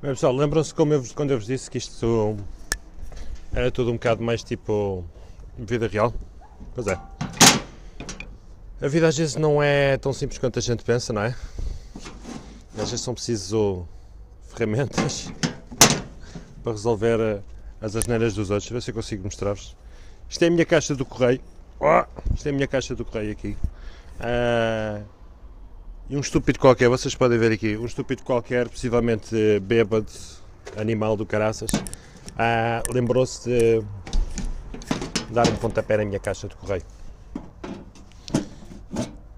Bem pessoal, lembram-se quando eu vos disse que isto era tudo um bocado mais tipo vida real? Pois é. A vida às vezes não é tão simples quanto a gente pensa, não é? Às vezes são preciso oh, ferramentas para resolver eh, as asneiras dos outros. Ver se eu consigo mostrar-vos. Isto é a minha caixa do correio. Oh, isto é a minha caixa do correio aqui. Uh, e um estúpido qualquer, vocês podem ver aqui, um estúpido qualquer, possivelmente eh, bêbado, animal do caraças, ah, lembrou-se de dar um pontapé na minha caixa de correio.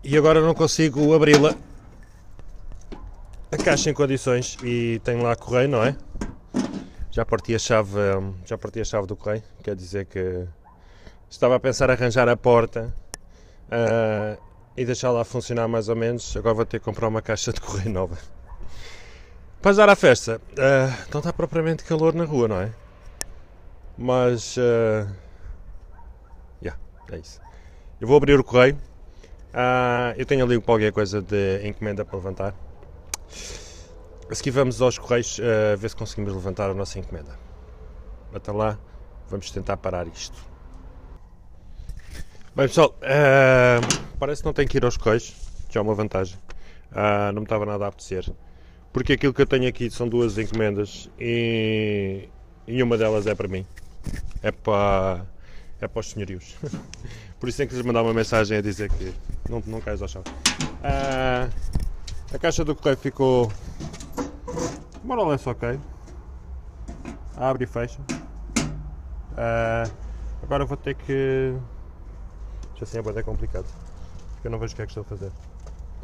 E agora não consigo abri-la. A caixa em condições e tenho lá correio, não é? Já parti a chave, hum, já parti a chave do correio, quer dizer que estava a pensar arranjar a porta ah, e deixar lá funcionar mais ou menos. Agora vou ter que comprar uma caixa de correio nova. Para dar à festa, uh, está propriamente calor na rua, não é? Mas. Uh, yeah, é isso. Eu vou abrir o correio. Uh, eu tenho ali qualquer coisa de encomenda para levantar. A seguir vamos aos correios uh, ver se conseguimos levantar a nossa encomenda. Até lá, vamos tentar parar isto. Bem pessoal, uh, parece que não tenho que ir aos cois, já é uma vantagem. Uh, não me estava nada a apetecer. Porque aquilo que eu tenho aqui são duas encomendas e, e uma delas é para mim. É para, é para os senhorios. Por isso tenho que lhes mandar uma mensagem a dizer que não, não cais ao chão. Uh, a caixa do correio ficou. Bora é só ok. Abre e fecha. Uh, agora vou ter que isto assim é bem complicado. Porque eu não vejo o que é que estou a fazer.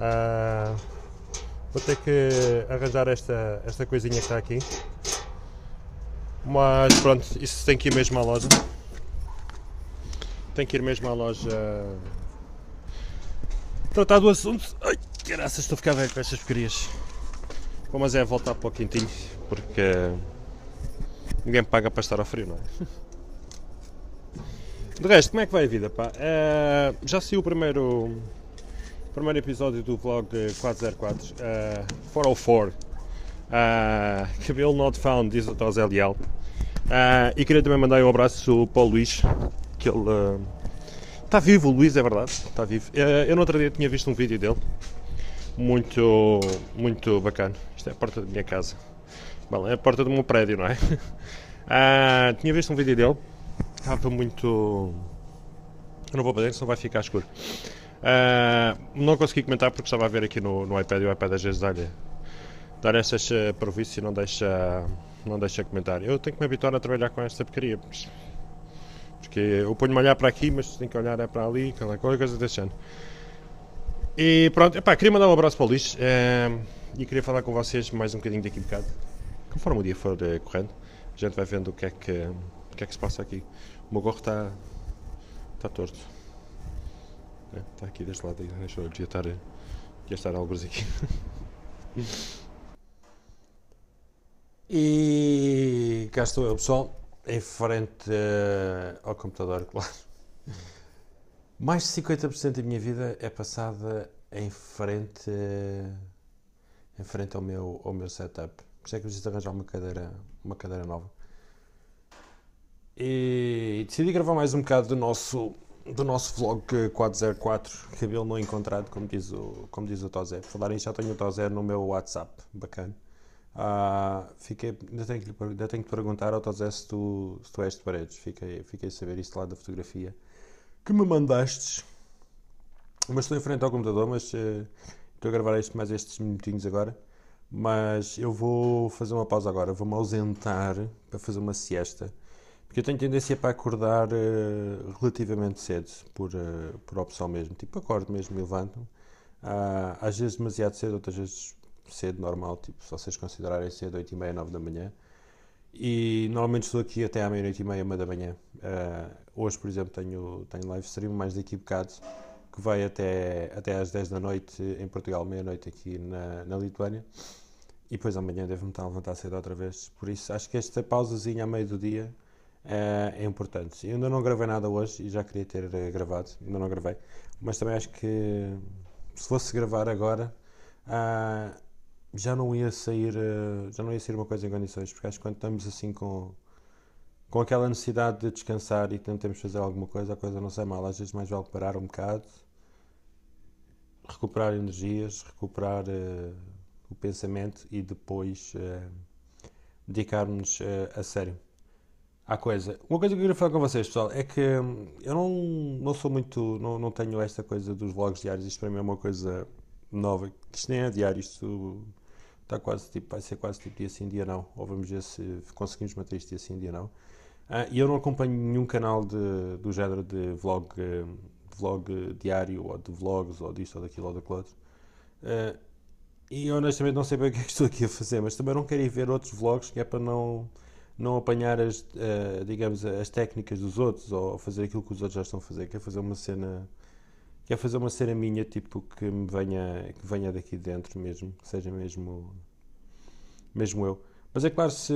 Uh, vou ter que arranjar esta, esta coisinha que está aqui. Mas pronto, isso tem que ir mesmo à loja. Tem que ir mesmo à loja tratar do assunto. Ai, graças, estou a ficar velho com estas porcarias. Bom, mas é voltar para o quintinho, porque ninguém paga para estar ao frio, não é? De resto, como é que vai a vida, pá? Uh, já saiu o primeiro, primeiro episódio do vlog 404, uh, 404. Uh, cabelo not found, diz o Tose Leal. Uh, e queria também mandar um abraço para o Luís, que ele... Está eh, uh, vivo o Luís, é verdade, está vivo. eu no outro dia tinha visto um vídeo dele, muito, muito bacana. Isto é a porta da minha casa. Bom, é a porta do meu prédio, não é? tinha visto um vídeo dele estava muito. Eu não vou para dentro, senão vai ficar escuro. Uh, não consegui comentar porque estava a ver aqui no, no iPad e o iPad às vezes dá-lhe dá essas ah, provícias e não deixa, não deixa comentar. Eu tenho que me habituar a trabalhar com esta porcaria. Porque eu ponho-me a olhar para aqui, mas tenho que olhar é para ali, qualquer coisa deixando. E pronto, epá, queria mandar um abraço para o Lixo uh, ah, e queria falar com vocês mais um bocadinho daqui a bocado. Conforme o dia for uh, correndo, a gente vai vendo o que é que, o que, é que se passa aqui. O meu gorro está. está torto. É, está aqui deste lado, deixa eu devia estar. devia estar alguns aqui. e cá estou eu, pessoal, em frente uh, ao computador, claro. Mais de 50% da minha vida é passada em frente. Uh, em frente ao meu, ao meu setup. Por isso é que preciso arranjar uma cadeira, uma cadeira nova. E decidi gravar mais um bocado do nosso, do nosso vlog 404, cabelo não encontrado, como diz o, como diz o Tozer. Falar já tenho o Tozer no meu WhatsApp, bacana. Uh, fiquei, ainda, tenho que, ainda tenho que perguntar ao Tozer se tu, se tu és de paredes. Fiquei, fiquei a saber isso lá da fotografia que me mandaste. Mas estou em frente ao computador, mas uh, estou a gravar este, mais estes minutinhos agora. Mas eu vou fazer uma pausa agora, vou-me ausentar para fazer uma siesta. Porque eu tenho tendência para acordar uh, relativamente cedo, por, uh, por opção mesmo. Tipo, acordo mesmo, me levanto. Uh, às vezes demasiado cedo, outras vezes cedo, normal. Tipo, se vocês considerarem cedo, 8 e meia, 9 da manhã. E normalmente estou aqui até à meia-noite e meia, 1 da manhã. Ah, hoje, por exemplo, tenho, tenho live stream mais daqui a bocado, que vai até, até às 10 da noite em Portugal, meia-noite aqui na, na Lituânia. E depois amanhã devo-me estar a levantar cedo outra vez. Por isso, acho que esta pausazinha a meio do dia eh, é importante. Eu ainda não gravei nada hoje e já queria ter eh, gravado, ainda não gravei, mas também acho que se fosse gravar agora uh, já não ia sair uh, já não ia sair uma coisa em condições, porque acho que quando estamos assim com com aquela necessidade de descansar e tentamos fazer alguma coisa, a coisa não sai mal, às vezes mais vale parar um bocado, recuperar energias, recuperar uh, o pensamento e depois dedicarmos a sério à coisa. Uma coisa que eu queria falar com vocês, pessoal, é que hum, eu não, não sou muito. Não, não tenho esta coisa dos vlogs diários. Isto para mim é uma coisa nova. Isto nem é diário, isto está quase tipo. Vai ser quase tipo dia sim, dia não. Ou vamos ver se conseguimos manter isto dia sim, dia não. Ah, e eu não acompanho nenhum canal de, do género de vlog, hum, vlog diário, ou de vlogs, ou disto, ou daquilo, ou daquilo outro. Ah, e honestamente não sei bem o que é que estou aqui a fazer, mas também não quero ir ver outros vlogs que é para não não apanhar as, uh, digamos, as técnicas dos outros ou fazer aquilo que os outros já estão a fazer, quer fazer uma cena, quer fazer uma cena minha, tipo, que me venha, que venha daqui dentro mesmo, que seja mesmo, mesmo eu. Mas é claro, se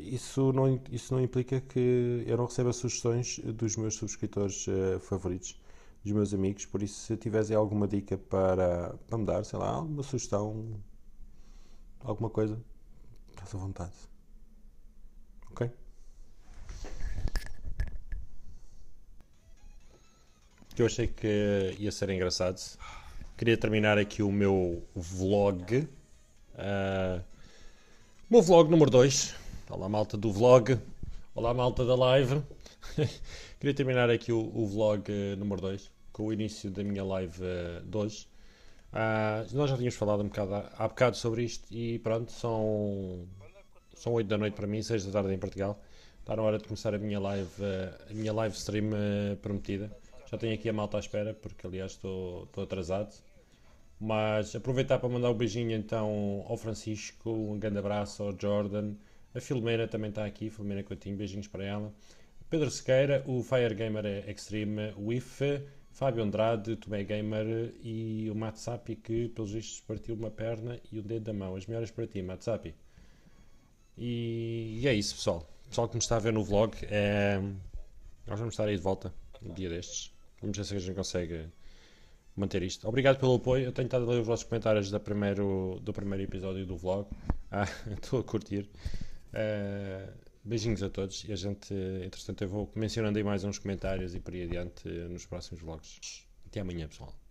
isso não, isso não implica que eu não receba sugestões dos meus subscritores uh, favoritos, dos meus amigos, por isso se tivessem alguma dica para, para me dar, sei lá, alguma sugestão, alguma coisa, faça vontade. Ok? Eu achei que ia ser engraçado. Queria terminar aqui o meu vlog. Uh, o meu vlog número 2. Olá, malta do vlog. Olá, malta da live. Queria terminar aqui o, o vlog ah, número 2 com o início da minha live ah, de hoje. Uh, nós já tínhamos falado um bocado, há bocado sobre isto e pronto, são são 8 da noite para mim, 6 da tarde em Portugal. Está na hora de começar a minha live, eh, a minha live stream eh, prometida. Já tenho aqui a malta à espera, porque aliás estou, estou atrasado. Mas aproveitar para mandar um beijinho então ao Francisco, um grande abraço ao Jordan. A Filomena também está aqui, Filomena Coutinho, beijinhos para ela. Pedro Sequeira, o Fire Gamer é Extreme, o IFE, Fábio Andrade, Tomé Gamer e o Matsapi que, pelos vistos, partiu uma perna e o um dedo da mão. As melhores para ti, Matsapi. E, e é isso, pessoal. Pessoal que me está a ver no vlog, é, nós vamos estar aí de volta um dia destes. Vamos ver se a gente consegue manter isto. Obrigado pelo apoio. Eu tenho estado a ler os vossos comentários do primeiro, do primeiro episódio do vlog. Ah, estou a curtir. Uh, beijinhos a todos. E a gente, entretanto, eu vou mencionando aí mais uns comentários e por aí adiante nos próximos vlogs. Até amanhã, pessoal.